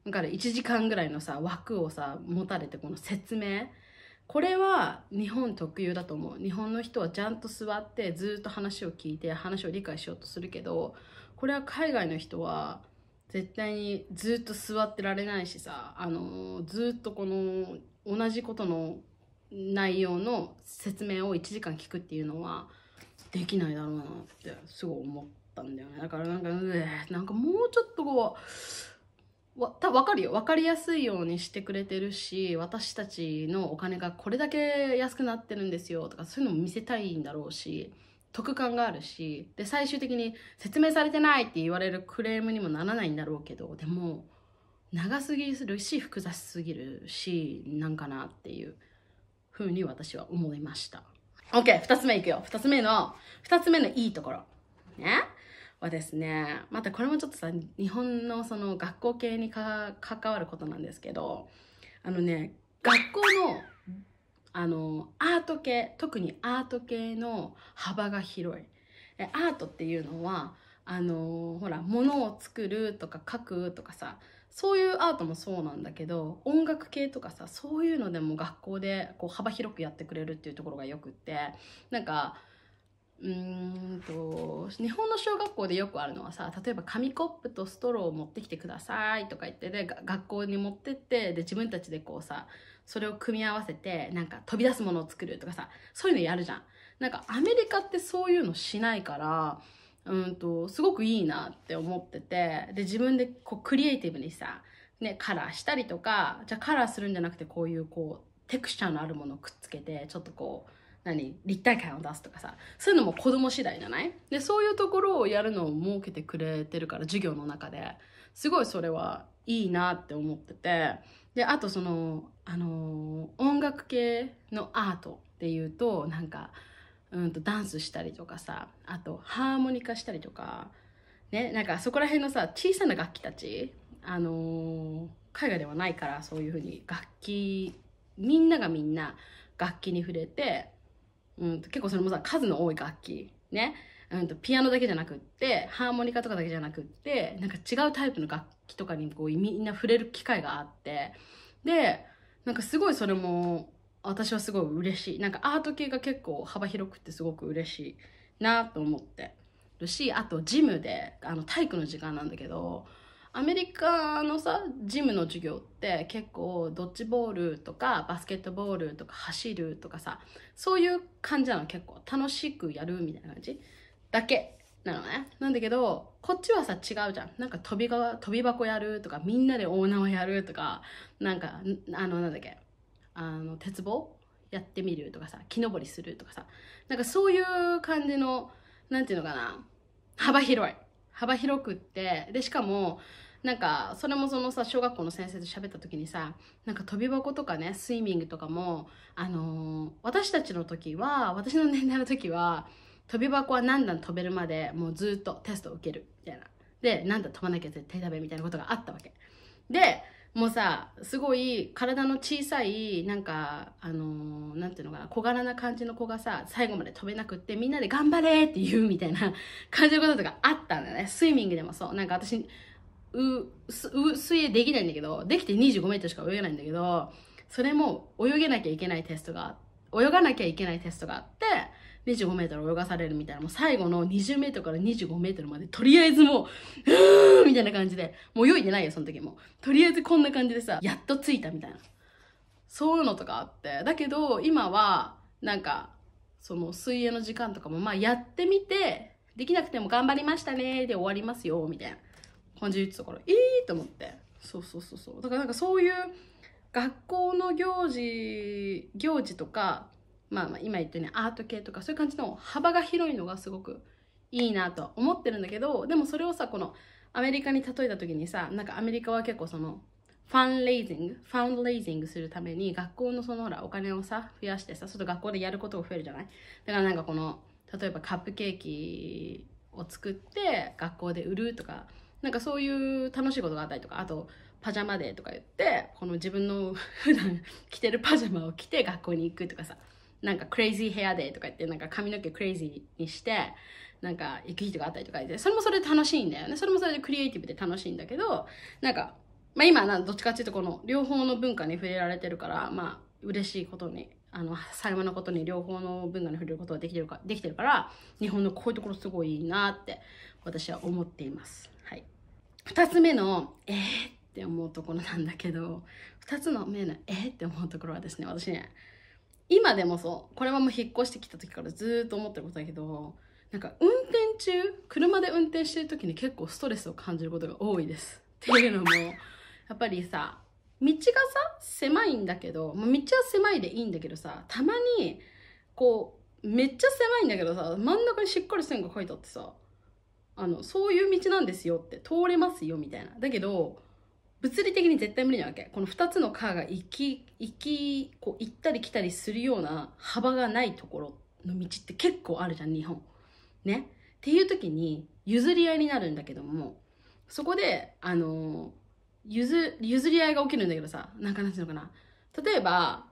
だから1時間ぐらいのさ枠をさ持たれてこの説明これは日本特有だと思う日本の人はちゃんと座ってずっと話を聞いて話を理解しようとするけどこれは海外の人は絶対にずっと座ってられないしさあのずっとこの同じことの内容の説明を1時間聞くっていうのはできないだろうなってすごい思って。ったんだよね。だからなんか、うえなんかもうちょっとこう、わ、た、わかるよ。分かりやすいようにしてくれてるし、私たちのお金がこれだけ安くなってるんですよとか、そういうのも見せたいんだろうし、得感があるし、で、最終的に説明されてないって言われるクレームにもならないんだろうけど、でも、長すぎるし、複雑すぎるし、なんかなっていうふうに私は思いました。OK、2つ目いくよ。2つ目の、2つ目のいいところ。ねはですねまたこれもちょっとさ日本のその学校系に関わることなんですけどあのね学校のあのアート系特にアート系の幅が広いアートっていうのはあのほら物を作るとか書くとかさそういうアートもそうなんだけど音楽系とかさそういうのでも学校でこう幅広くやってくれるっていうところがよくってなんかうんと日本の小学校でよくあるのはさ例えば紙コップとストローを持ってきてくださいとか言ってで学校に持ってってで自分たちでこうさそれを組み合わせてなんか飛び出すものを作るとかさそういうのやるじゃん。なんかアメリカってそういうのしないからうんとすごくいいなって思っててで自分でこうクリエイティブにさ、ね、カラーしたりとかじゃあカラーするんじゃなくてこういうこうテクスチャーのあるものをくっつけてちょっとこう。何立体感を出すとかさそういうのも子供次第じゃないでそういうところをやるのを設けてくれてるから授業の中ですごいそれはいいなって思っててであとその、あのー、音楽系のアートっていうとなんか、うんと、ダンスしたりとかさあとハーモニカしたりとかねなんかそこら辺のさ小さな楽器たち、あのー、海外ではないからそういうふうに楽器みんながみんな楽器に触れてうん、結構それもさ数の多い楽器ね、うん、とピアノだけじゃなくってハーモニカとかだけじゃなくってなんか違うタイプの楽器とかにこうみんな触れる機会があってでなんかすごいそれも私はすごい嬉しいなんかアート系が結構幅広くてすごく嬉しいなと思ってるしあとジムであの体育の時間なんだけどアメリカのさジムの授業って結構ドッジボールとかバスケットボールとか走るとかさそういう感じなの結構楽しくやるみたいな感じだけなのねなんだけどこっちはさ違うじゃんなんか飛びが飛び箱やるとかみんなでオーナーをやるとかなんかあのなんだっけあの鉄棒やってみるとかさ木登りするとかさなんかそういう感じの何て言うのかな幅広い幅広くってでしかもなんかそれもそのさ小学校の先生と喋った時にさなんか跳び箱とかねスイミングとかも、あのー、私たちの時は私の年代の時は跳び箱は何段飛べるまでもうずっとテストを受けるみたいなで何段飛ばなきゃ絶対ダメみたいなことがあったわけでもうさすごい体の小さいなんかあのー、なんていうのかな小柄な感じの子がさ最後まで飛べなくってみんなで「頑張れ!」って言うみたいな感じのこととかあったんだよねスイミングでもそうなんか私う水泳できないんだけどできて2 5メートルしか泳げないんだけどそれも泳げなきゃいけないテストが泳がなきゃいけないテストがあって25メートル泳がされるみたいな、もう最後の20メートルから25メートルまで、とりあえずもう、うーみたいな感じで、もう泳いでないよ、その時も。とりあえずこんな感じでさ、やっと着いたみたいな。そういうのとかあって。だけど、今は、なんか、その水泳の時間とかも、まあやってみて、できなくても頑張りましたね、で終わりますよ、みたいな感じで言ってたから、いいと思って。そうそうそうそう。だからなんかそういう、学校の行事行事とかまあ、まあ今言ったねアート系とかそういう感じの幅が広いのがすごくいいなと思ってるんだけどでもそれをさこのアメリカに例えた時にさなんかアメリカは結構そのファンレイジングファンレイジングするために学校のそのほらお金をさ増やしてさ外学校でやることが増えるじゃないだからなんかこの例えばカップケーキを作って学校で売るとかなんかそういう楽しいことがあったりとかあとパジャマデーとか言ってこの自分の 普段着てるパジャマを着て学校に行くとかさなんかクレイジーヘアデーとか言って、なんか髪の毛クレイジーにして、なんか行く日とかあったりとかで、それもそれで楽しいんだよね。それもそれでクリエイティブで楽しいんだけど、なんか、まあ今、どっちかっていうとこの両方の文化に触れられてるから、まあ嬉しいことに、あの、幸いなことに両方の文化に触れることができてるか、できてるから、日本のこういうところすごいいいなって私は思っています。はい。二つ目の、えー、って思うところなんだけど、二つの目の、えー、って思うところはですね、私ね、今でもそうこれはもう引っ越してきた時からずっと思ってることだけどなんか運転中車で運転してる時に結構ストレスを感じることが多いですっていうのもやっぱりさ道がさ狭いんだけど、道は狭いでいいんだけどさたまにこうめっちゃ狭いんだけどさ真ん中にしっかり線が書いてあってさあのそういう道なんですよって通れますよみたいなだけど物理的に絶対無理なわけこの2つのカーが行き行きこう行ったり来たりするような幅がないところの道って結構あるじゃん日本。ね。っていう時に譲り合いになるんだけどもそこであの譲譲り合いが起きるんだけどさなんかなんていうのかな例えば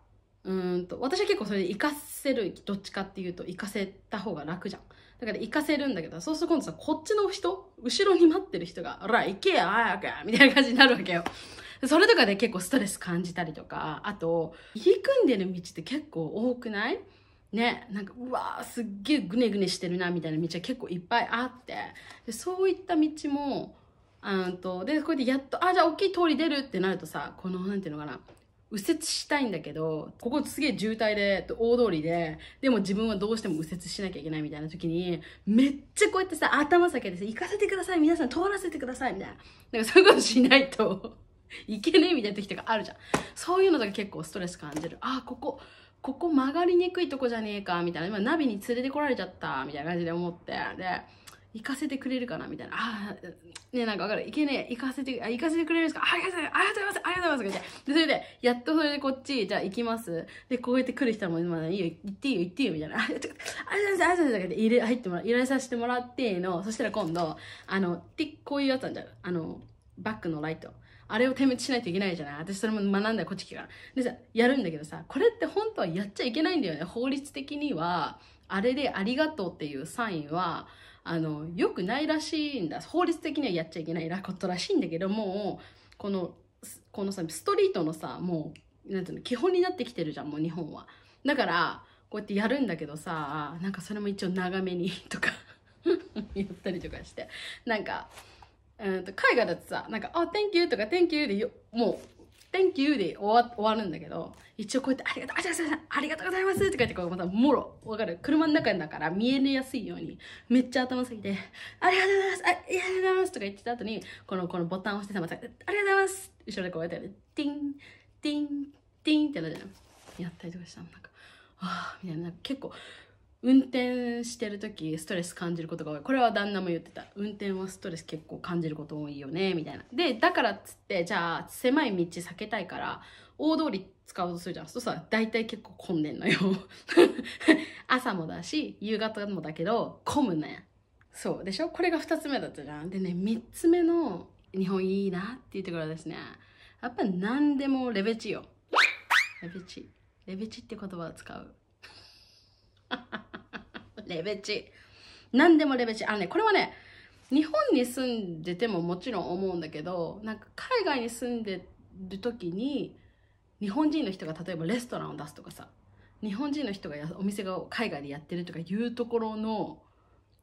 うんと私は結構それで行かせるどっちかっていうと行かせた方が楽じゃんだから行かせるんだけどそうすると今度さこっちの人後ろに待ってる人が「ほら行けよ早く」みたいな感じになるわけよそれとかで結構ストレス感じたりとか、あと、入り組んでる道って結構多くないね、なんか、うわー、すっげえグネグネしてるな、みたいな道は結構いっぱいあって、でそういった道も、んと、で、こうやってやっと、あ、じゃあ大きい通り出るってなるとさ、この、なんていうのかな、右折したいんだけど、ここすげえ渋滞で、大通りで、でも自分はどうしても右折しなきゃいけないみたいな時に、めっちゃこうやってさ、頭下げてさ、行かせてください、皆さん通らせてください、みたいな。なんかそういうことしないと いけねえみたいな時とかあるじゃん。そういうのとか結構ストレス感じる。あ、ここ、ここ曲がりにくいとこじゃねえか、みたいな。今ナビに連れてこられちゃった、みたいな感じで思って。で、行かせてくれるかなみたいな。ああ、ねなんかわかる。行けねえ。行かせて、あ、行かせてくれるんですかありがとうございます。ありがとうございます。ありがとうございます。で、それで、やっとそれでこっち、じゃあ行きます。で、こうやって来る人も、まいいよ、行っていいよ、行っていいよ、みたいな。ありがとうございます。ありがとうございます。で、入れ、入ってもら、入れさせてもらっての、そしたら今度、あの、て、こういうやつなんじゃん。あの、バックのライト。あれを点滅しないといけないじゃない私それも学んだこっちからでさやるんだけどさこれって本当はやっちゃいけないんだよね法律的にはあれで「ありがとう」っていうサインはあのよくないらしいんだ法律的にはやっちゃいけないらことらしいんだけどもこのこのさストリートのさもうなんていうの基本になってきてるじゃんもう日本はだからこうやってやるんだけどさなんかそれも一応長めにとかや ったりとかしてなんかうんと海外だとさ、なんか、あ、oh,、thank you とか thank you でよ、もう、thank you で終わ終わるんだけど、一応こうやって、ありがとう、ありがとうございますとか言って、こうまた、もろ、わかる車の中だから見えやすいように、めっちゃ頭すぎて、ありがとうございますありがとうございますとか言ってた後に、この、このボタンを押してさ、また、ありがとうございます後ろでこうやって、ティン、ティン、ティンってなるじゃん。やったりとかしたなんか、ああ、みたいな、結構、運転してる時ストレス感じることが多いこれは旦那も言ってた運転はストレス結構感じること多いよねみたいなでだからっつってじゃあ狭い道避けたいから大通り使おうとするじゃんそうさ大体結構混んでんのよ 朝もだし夕方もだけど混むねそうでしょこれが2つ目だったじゃんでね3つ目の日本いいなっていうところですねやっぱ何でもレベチよレベチレベチって言葉を使う Ha ha. レベチ。何でもレベチ。あのね、これはね、日本に住んでてももちろん思うんだけど、なんか海外に住んでる時に、日本人の人が例えばレストランを出すとかさ、日本人の人がお店が海外でやってるとかいうところの、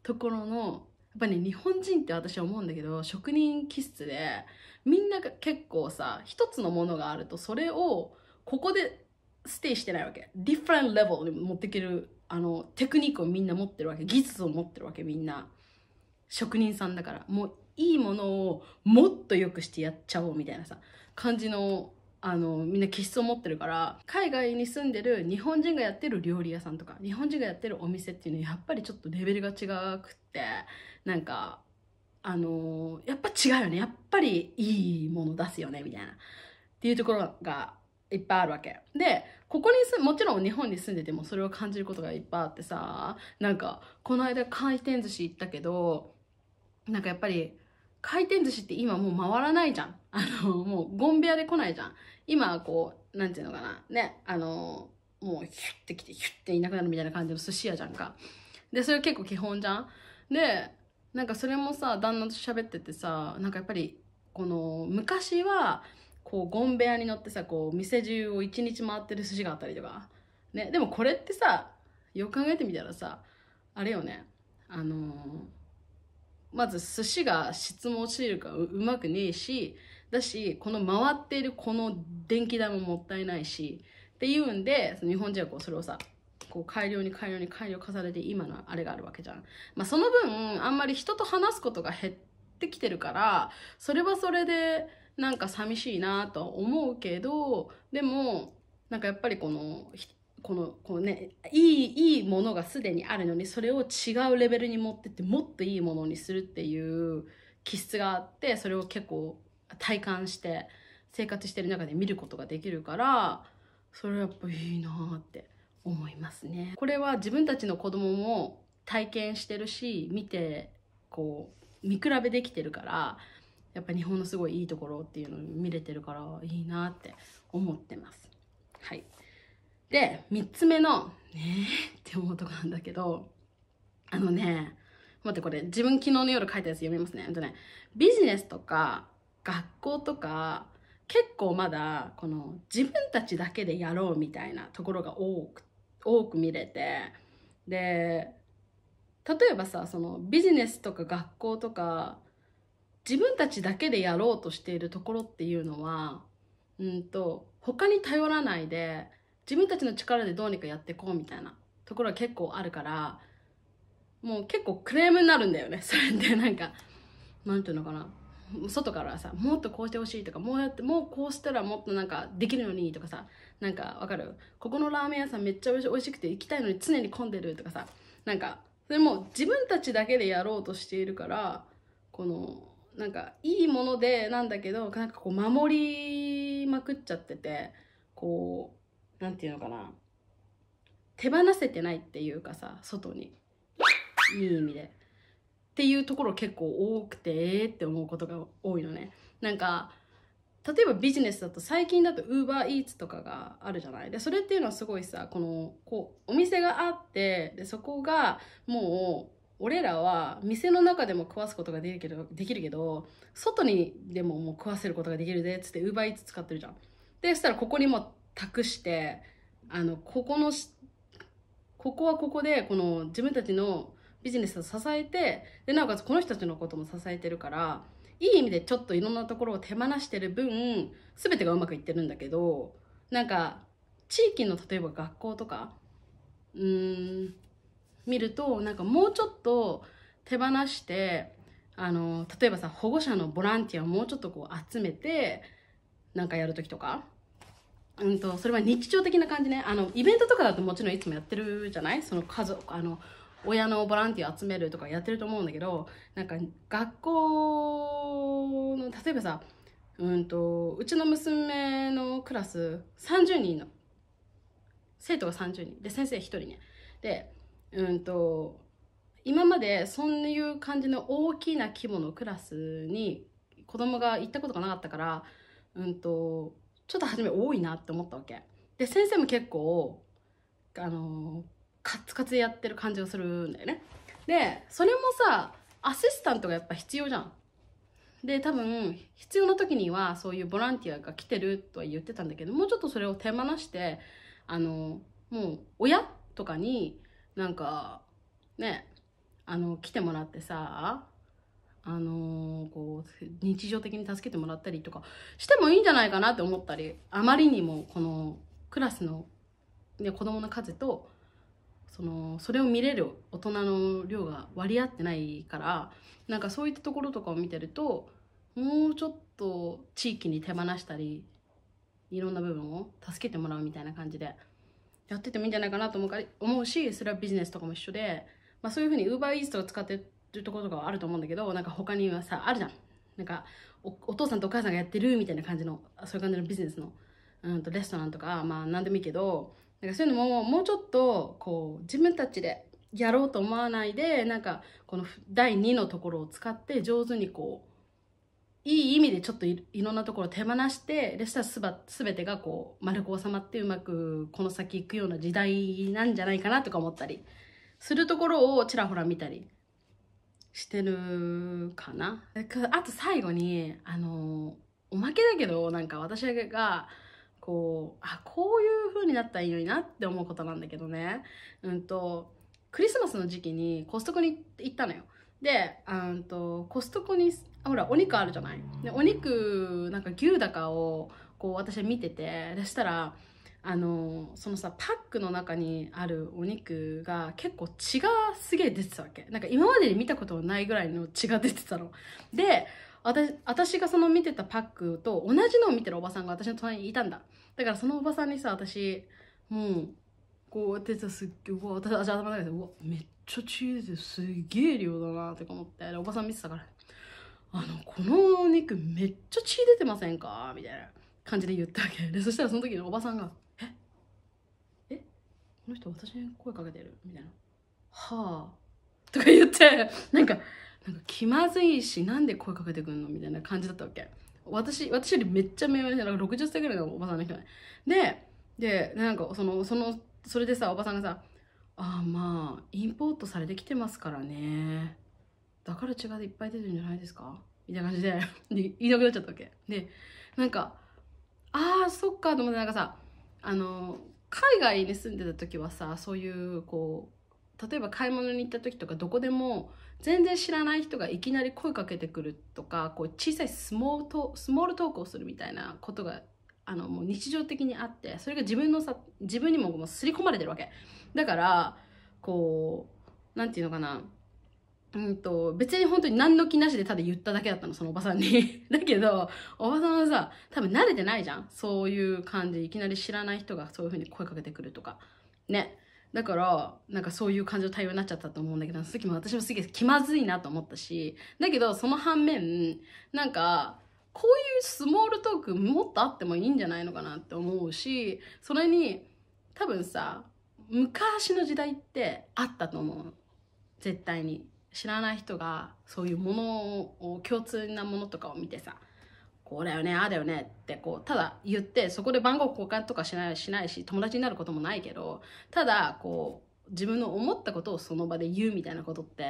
ところの、やっぱね、日本人って私は思うんだけど、職人気質で、みんなが結構さ、一つのものがあると、それをここでステイしてないわけ。ディフェンレベルに持っていけるあのテクニックをみんな持ってるわけ技術を持ってるわけみんな職人さんだからもういいものをもっと良くしてやっちゃおうみたいなさ感じのあのみんな気質を持ってるから海外に住んでる日本人がやってる料理屋さんとか日本人がやってるお店っていうのはやっぱりちょっとレベルが違くってなんかあのやっぱ違うよねやっぱりいいもの出すよねみたいなっていうところがいっぱいあるわけでここにすもちろん日本に住んでてもそれを感じることがいっぱいあってさなんかこの間回転寿司行ったけどなんかやっぱり回転寿司って今もう回らないじゃんあのもうゴンベアで来ないじゃん今こうなんていうのかなねあのもうヒュッて来てヒュッていなくなるみたいな感じの寿司屋じゃんかでそれ結構基本じゃんでなんかそれもさ旦那と喋っててさなんかやっぱりこの昔はこうゴンベアに乗ってさこう店中を一日回ってる寿司があったりとか、ね、でもこれってさよく考えてみたらさあれよねあのー、まず寿司が質も落ちるかううまくねえしだしこの回っているこの電気代ももったいないしっていうんで日本人はこうそれをさこう改良に改良に改良重ねて今のあれがあるわけじゃん。まあ、その分あんまり人と話すことが減ってきてるからそれはそれでなんか寂しいなとは思うけどでもなんかやっぱりこのこのこの、ねいいいいものがすでにあるのにそれを違うレベルに持ってってもっといいものにするっていう気質があってそれを結構体感して生活してる中で見ることができるからそれはやっぱいいなって思いますね。これは自分たちの子供も体験してるし見てこう見比べできてるからやっぱ日本のすごいいいところっていうのを見れてるからいいなって思ってます。はい。で、3つ目の、ねえって思うとこなんだけど、あのね、待ってこれ自分昨日の夜書いたやつ読みますね。ほんとね、ビジネスとか学校とか結構まだこの自分たちだけでやろうみたいなところが多く、多く見れて、で、例えばさ、そのビジネスとか学校とか自分たちだけでやろうとしているところっていうのは、うんと、他に頼らないで、自分たちの力でどうにかやっていこうみたいなところは結構あるから、もう結構クレームになるんだよね。それってなんか、なんていうのかな。外からさ、もっとこうしてほしいとか、もうやって、もうこうしたらもっとなんかできるのにとかさ、なんかわかるここのラーメン屋さんめっちゃ美味しくて行きたいのに常に混んでるとかさ、なんか、それも自分たちだけでやろうとしているから、このなんかいいものでなんだけどなんかこう守りまくっちゃっててこう何て言うのかな手放せてないっていうかさ外にいい意味でっていうところ結構多くてえって思うことが多いのねなんか例えばビジネスだと最近だと UberEats とかがあるじゃないでそれっていうのはすごいさこのこうお店があってでそこがもう俺らは店の中でも食わすことができるけどできるけど外にでももう食わせることができるでっつって奪いつつ使ってるじゃん。でそしたらここにも託してあのここのここはここでこの自分たちのビジネスを支えてでなおかつこの人たちのことも支えてるからいい意味でちょっといろんなところを手放してる分全てがうまくいってるんだけどなんか地域の例えば学校とかうーん見るとなんかもうちょっと手放してあの例えばさ保護者のボランティアをもうちょっとこう集めてなんかやる時とか、うんと、それは日常的な感じねあのイベントとかだともちろんいつもやってるじゃないその家族あの親のボランティア集めるとかやってると思うんだけどなんか学校の例えばさうんとうちの娘のクラス30人の生徒が30人で先生1人ねでうんと今までそういう感じの大きな規模のクラスに子供が行ったことがなかったから、うんと、ちょっと初め多いなって思ったわけで先生も結構あのカツカツやってる感じがするんだよねでそれもさアシスタントがやっぱ必要じゃんで多分必要な時にはそういうボランティアが来てるとは言ってたんだけどもうちょっとそれを手放してあのもう親とかになんかねあの来てもらってさあのー、こう日常的に助けてもらったりとかしてもいいんじゃないかなって思ったりあまりにもこのクラスの、ね、子供の数とそのそれを見れる大人の量が割り合ってないからなんかそういったところとかを見てるともうちょっと地域に手放したりいろんな部分を助けてもらうみたいな感じで。やっててもいいんじゃないかなと思うから思うしそれはビジネスとかも一緒で、まあ、そういうふうに UberEats とか使ってるところとかはあると思うんだけどなんか他にはさあるじゃんなんかお父さんとお母さんがやってるみたいな感じのそういう感じのビジネスの、うん、とレストランとかまあ何でもいいけどなんかそういうのももうちょっとこう自分たちでやろうと思わないでなんかこの第2のところを使って上手にこういい意味でちょっといろんなところ手放してでしたらすば全てがこう丸く収まってうまくこの先行くような時代なんじゃないかなとか思ったりするところをちらほら見たりしてるかな。あと最後にあのおまけだけどなんか私がこうあこういう風になったらいいのになって思うことなんだけどね、うんとクリスマスの時期にコストコに行ったのよ。であとコストコにほらお肉あるじゃないでお肉なんか牛だかをこう私は見ててそしたらあのそのさパックの中にあるお肉が結構血がすげえ出てたわけなんか今までに見たことないぐらいの血が出てたので私私がその見てたパックと同じのを見てるおばさんが私の隣にいたんだだからそのおばさんにさ私もうこうやってさすっげえ私頭の中でうわめっちゃチーズすげえ量だなとか思っておばさん見てたから「あのこのお肉めっちゃ血出てませんか?」みたいな感じで言ったわけでそしたらその時のおばさんが「ええこの人私に声かけてる?」みたいな「はあ」とか言ってなんかなんか気まずいしなんで声かけてくんのみたいな感じだったわけ私私よりめっちゃ目上で60歳ぐらいのおばさんの人ねででなんかそのそのそれでさおばさんがさあまあインポートされてきてますからねだから血がいっぱい出てるんじゃないですかみたいな感じで で言いなくなっちゃったわけでなんかああそっかと思ってなんかさあの海外に住んでた時はさそういうこう例えば買い物に行った時とかどこでも全然知らない人がいきなり声かけてくるとかこう小さいスモートスモールトークをするみたいなことがあのもう日常的にあってそれが自分のさ自分にももう刷り込まれてるわけだからこう何て言うのかなうんと、別に本当に何の気なしでただ言っただけだったの、そのおばさんに。だけど、おばさんはさ、多分慣れてないじゃん。そういう感じ。いきなり知らない人がそういう風に声かけてくるとか。ね。だから、なんかそういう感じの対応になっちゃったと思うんだけど、その時も私もすげえ気まずいなと思ったし、だけど、その反面、なんか、こういうスモールトークもっとあってもいいんじゃないのかなって思うしそれに多分さ昔の時代ってあったと思う絶対に知らない人がそういうものを共通なものとかを見てさこうだよねああだよねってこうただ言ってそこで番号交換とかしないしないし友達になることもないけどただこう自分の思ったことをその場で言うみたいなことって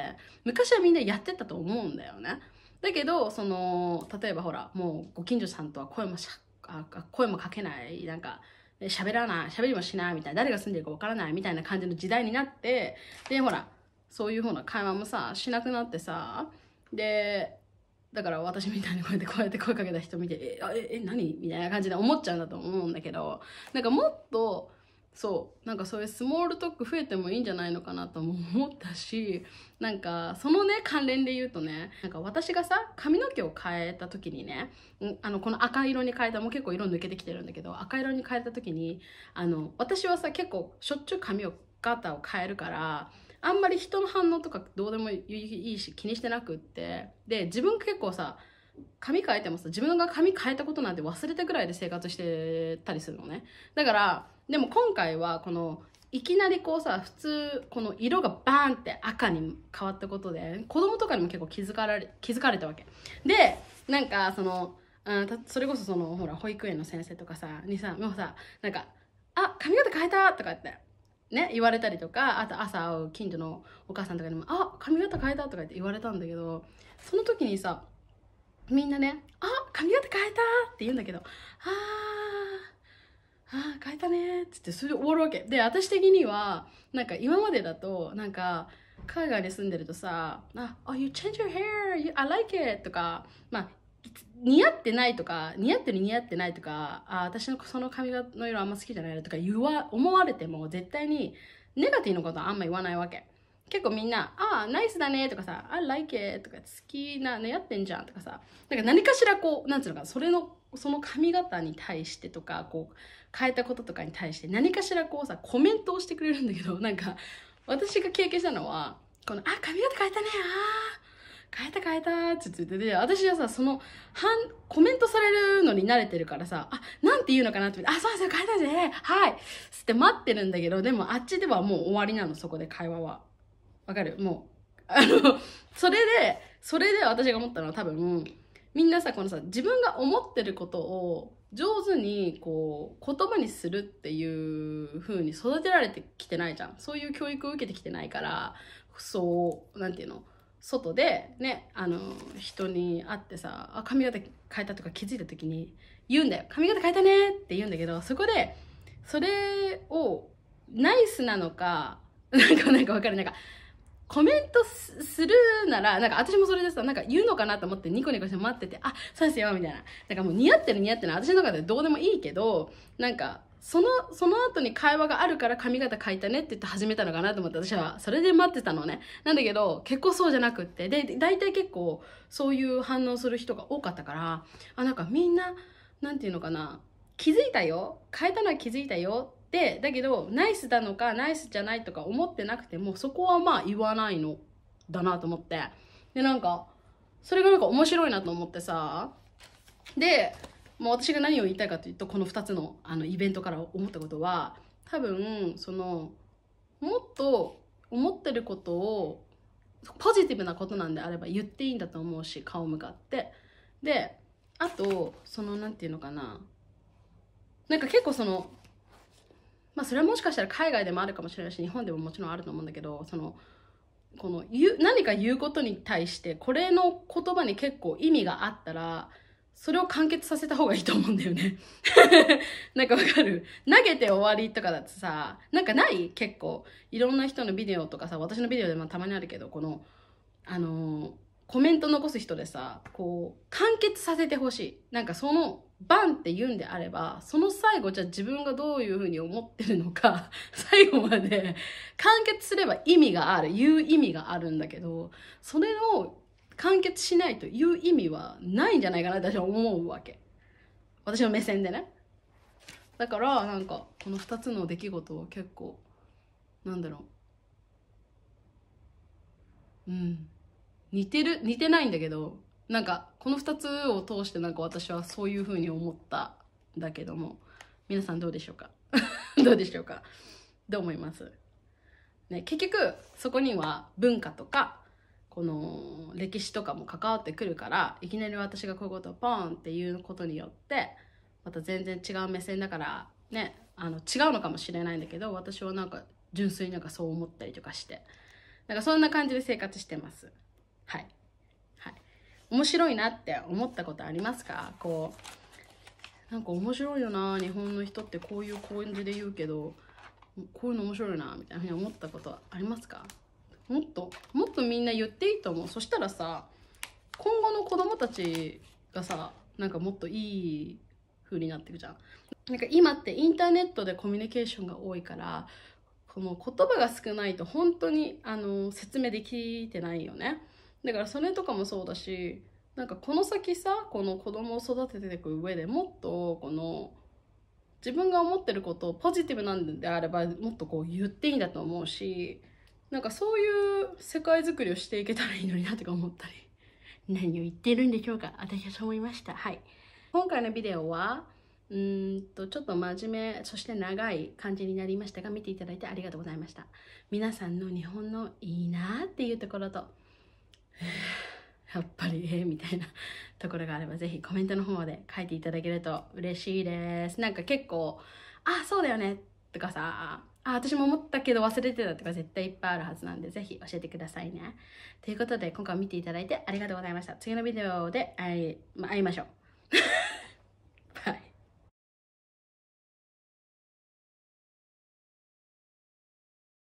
昔はみんなやってたと思うんだよねだけどその例えばほらもうご近所さんとは声もしゃ声もかけないなんか喋らない喋りもしないみたいな誰が住んでるかわからないみたいな感じの時代になってでほらそういうふうな会話もさしなくなってさでだから私みたいにこうやってこうやって声かけた人見て「えええ何?」みたいな感じで思っちゃうんだと思うんだけどなんかもっとそうなんかそういうスモールトーク増えてもいいんじゃないのかなとも思ったし なんかそのね関連で言うとねなんか私がさ髪の毛を変えた時にねあのこの赤色に変えたもう結構色抜けてきてるんだけど赤色に変えた時にあの私はさ結構しょっちゅう髪を型を変えるからあんまり人の反応とかどうでもいいし気にしてなくってで自分結構さ髪変えてもさ自分が髪変えたことなんて忘れたぐらいで生活してたりするのねだからでも今回はこのいきなりこうさ普通この色がバーンって赤に変わったことで子供とかにも結構気づかれ気づかれたわけでなんかそのあそれこそそのほら保育園の先生とかさにさもうさなんか「あ髪型変えた!」とかってね言われたりとかあと朝会う近所のお母さんとかにも「あ髪型変えた!」とかって言われたんだけどその時にさみんなね「あ髪型変えた!」って言うんだけど「あああ、変えたねっつって、それで終わるわけ。で、私的には、なんか今までだと、なんか、海外に住んでるとさ、あ、oh, you change your hair, you, I like it とか、まあ、似合ってないとか、似合ってる似合ってないとか、あ、私のその髪の色あんま好きじゃないとか言わ、思われても絶対に、ネガティブなことはあんま言わないわけ。結構みんな、ああ、ナイスだねとかさ、あ、like it とか、好きな、似やってんじゃんとかさ、なんか何かしらこう、なんつうのか、それのその髪型に対してとかこう変えたこととかに対して何かしらこうさコメントをしてくれるんだけど なんか私が経験したのはこの「あ髪型変えたねあ変えた変えた」って言ってて私はさそのん、コメントされるのに慣れてるからさ「あなんて言うのかな」って「あそうそう変えたぜはい」つって待ってるんだけどでもあっちではもう終わりなのそこで会話は。わかるもうあのそれでそれで私が思ったのは多分みんなさこのさ自分が思ってることを上手にこう言葉にするっていう風に育てられてきてないじゃんそういう教育を受けてきてないからそう何て言うの外でねあの人に会ってさあ髪型変えたとか気づいた時に言うんだよ髪型変えたねって言うんだけどそこでそれをナイスなのかなんかなんかわかるなんかコメントするなら、なんか私もそれでさ、なんか言うのかなと思ってニコニコして待ってて、あ、そうですよ、みたいな。なんかもう似合ってる似合ってる私の中でどうでもいいけど、なんか、その、その後に会話があるから髪型変えたねって言って始めたのかなと思って私はそれで待ってたのね。なんだけど、結構そうじゃなくって、で、大体結構そういう反応する人が多かったから、あ、なんかみんな、なんていうのかな、気づいたよ変えたのは気づいたよでだけどナイスなのかナイスじゃないとか思ってなくてもそこはまあ言わないのだなと思ってでなんかそれがなんか面白いなと思ってさでもう私が何を言いたいかというとこの2つのあのイベントから思ったことは多分そのもっと思ってることをポジティブなことなんであれば言っていいんだと思うし顔向かってであとその何て言うのかななんか結構そのまあ、それはもしかしたら海外でもあるかもしれないし日本でももちろんあると思うんだけどそのこの言何か言うことに対してこれの言葉に結構意味があったらそれを完結させた方がいいと思うんだよね なんかわかる投げて終わりとかだとさなんかない結構いろんな人のビデオとかさ私のビデオでもたまにあるけどこのあのー、コメント残す人でさこう完結させてほしいなんかそのバンって言うんであれば、その最後じゃあ自分がどういうふうに思ってるのか、最後まで完結すれば意味がある、言う意味があるんだけど、それを完結しないという意味はないんじゃないかなって私は思うわけ。私の目線でね。だからなんかこの2つの出来事は結構なんだろううん似てる似てないんだけどなんかこの2つを通してなんか私はそういうふうに思ったんだけども皆さんどうでしょうか どうでしょうかどう思います、ね、結局そこには文化とかこの歴史とかも関わってくるからいきなり私がこういうことをポンっていうことによってまた全然違う目線だからねあの違うのかもしれないんだけど私はなんか純粋になんかそう思ったりとかしてなんかそんな感じで生活してますはい。面白いなって思ったことありますかこうなんか面白いよな日本の人ってこういう感じで言うけどこういうの面白いなみたいなふうに思ったことありますかもっともっとみんな言っていいと思うそしたらさ今後の子供たちがさなんかもっといい風になっていくじゃんなんか今ってインターネットでコミュニケーションが多いからこの言葉が少ないと本当にあの説明できてないよねだからそれとかもそうだしなんかこの先さこの子供を育てていく上でもっとこの自分が思ってることをポジティブなんであればもっとこう言っていいんだと思うしなんかそういう世界づくりをしていけたらいいのになとか思ったり 何を言ってるんでしょうか私はそう思いましたはい今回のビデオはうんとちょっと真面目そして長い感じになりましたが見ていただいてありがとうございました皆さんの日本のいいなっていうところとやっぱりええみたいなところがあればぜひコメントの方で書いていただけると嬉しいですなんか結構あそうだよねとかさあ私も思ったけど忘れてたとか絶対いっぱいあるはずなんでぜひ教えてくださいねということで今回見ていただいてありがとうございました次のビデオで会い,、まあ、会いましょう バイ